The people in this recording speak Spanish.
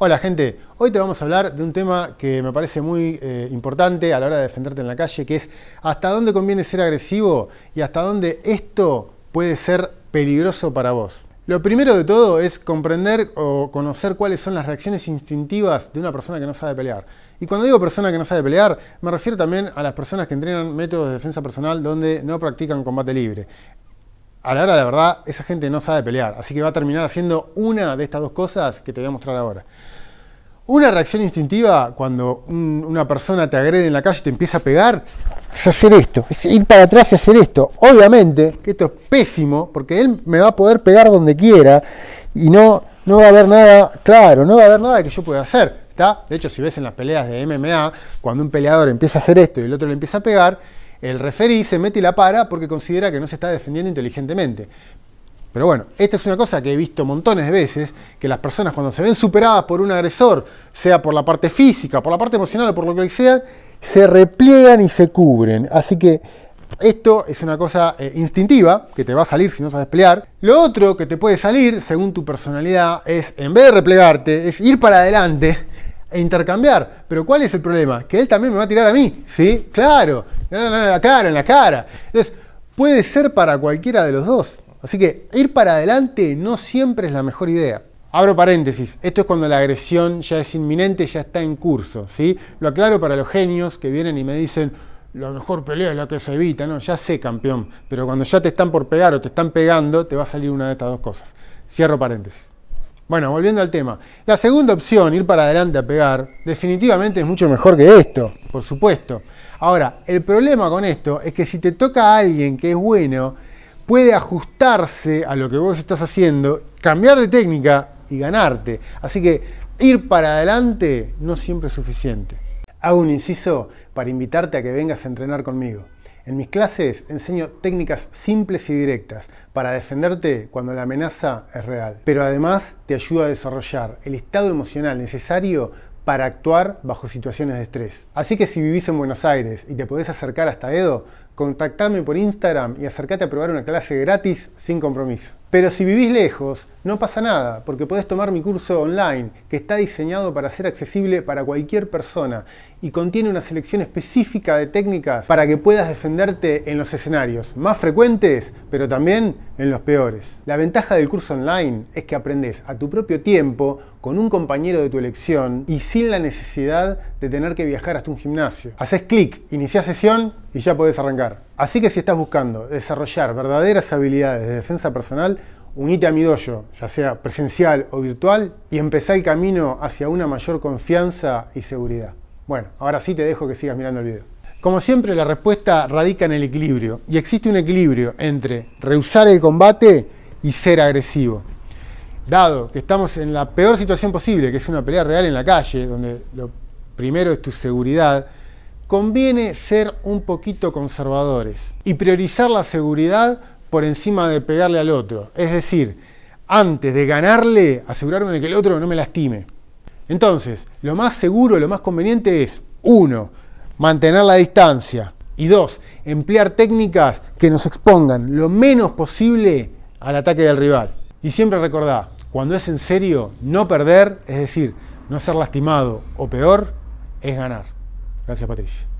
Hola gente, hoy te vamos a hablar de un tema que me parece muy eh, importante a la hora de defenderte en la calle, que es hasta dónde conviene ser agresivo y hasta dónde esto puede ser peligroso para vos. Lo primero de todo es comprender o conocer cuáles son las reacciones instintivas de una persona que no sabe pelear. Y cuando digo persona que no sabe pelear, me refiero también a las personas que entrenan métodos de defensa personal donde no practican combate libre a la hora de verdad, esa gente no sabe pelear. Así que va a terminar haciendo una de estas dos cosas que te voy a mostrar ahora. Una reacción instintiva cuando una persona te agrede en la calle y te empieza a pegar es hacer esto, es ir para atrás y hacer esto. Obviamente que esto es pésimo porque él me va a poder pegar donde quiera y no, no va a haber nada, claro, no va a haber nada que yo pueda hacer. De hecho, si ves en las peleas de MMA, cuando un peleador empieza a hacer esto y el otro le empieza a pegar, el referí se mete y la para porque considera que no se está defendiendo inteligentemente. Pero bueno, esta es una cosa que he visto montones de veces, que las personas cuando se ven superadas por un agresor, sea por la parte física, por la parte emocional o por lo que sea, se repliegan y se cubren. Así que esto es una cosa eh, instintiva que te va a salir si no sabes pelear. Lo otro que te puede salir, según tu personalidad, es en vez de replegarte, es ir para adelante e intercambiar. Pero ¿cuál es el problema? Que él también me va a tirar a mí. Sí, claro. No, no, en la cara, en la cara. Entonces, puede ser para cualquiera de los dos. Así que ir para adelante no siempre es la mejor idea. Abro paréntesis, esto es cuando la agresión ya es inminente, ya está en curso, ¿sí? Lo aclaro para los genios que vienen y me dicen, la mejor pelea es la que se evita, ¿no? Ya sé, campeón, pero cuando ya te están por pegar o te están pegando, te va a salir una de estas dos cosas. Cierro paréntesis. Bueno, volviendo al tema. La segunda opción, ir para adelante a pegar, definitivamente es mucho mejor que esto, por supuesto. Ahora, el problema con esto es que si te toca a alguien que es bueno, puede ajustarse a lo que vos estás haciendo, cambiar de técnica y ganarte. Así que ir para adelante no siempre es suficiente. Hago un inciso para invitarte a que vengas a entrenar conmigo. En mis clases enseño técnicas simples y directas para defenderte cuando la amenaza es real, pero además te ayuda a desarrollar el estado emocional necesario para actuar bajo situaciones de estrés. Así que si vivís en Buenos Aires y te podés acercar hasta Edo, contactame por Instagram y acércate a probar una clase gratis sin compromiso. Pero si vivís lejos, no pasa nada, porque podés tomar mi curso online, que está diseñado para ser accesible para cualquier persona y contiene una selección específica de técnicas para que puedas defenderte en los escenarios más frecuentes, pero también en los peores. La ventaja del curso online es que aprendes a tu propio tiempo, con un compañero de tu elección y sin la necesidad de tener que viajar hasta un gimnasio. Haces clic, inicia sesión y ya podés arrancar. Así que si estás buscando desarrollar verdaderas habilidades de defensa personal, unite a mi dojo, ya sea presencial o virtual, y empezá el camino hacia una mayor confianza y seguridad. Bueno, ahora sí te dejo que sigas mirando el video. Como siempre, la respuesta radica en el equilibrio, y existe un equilibrio entre rehusar el combate y ser agresivo. Dado que estamos en la peor situación posible, que es una pelea real en la calle, donde lo primero es tu seguridad, conviene ser un poquito conservadores y priorizar la seguridad por encima de pegarle al otro. Es decir, antes de ganarle, asegurarme de que el otro no me lastime. Entonces, lo más seguro, lo más conveniente es, uno, mantener la distancia. Y dos, emplear técnicas que nos expongan lo menos posible al ataque del rival. Y siempre recordad cuando es en serio, no perder, es decir, no ser lastimado o peor, es ganar. Gracias, Patricia.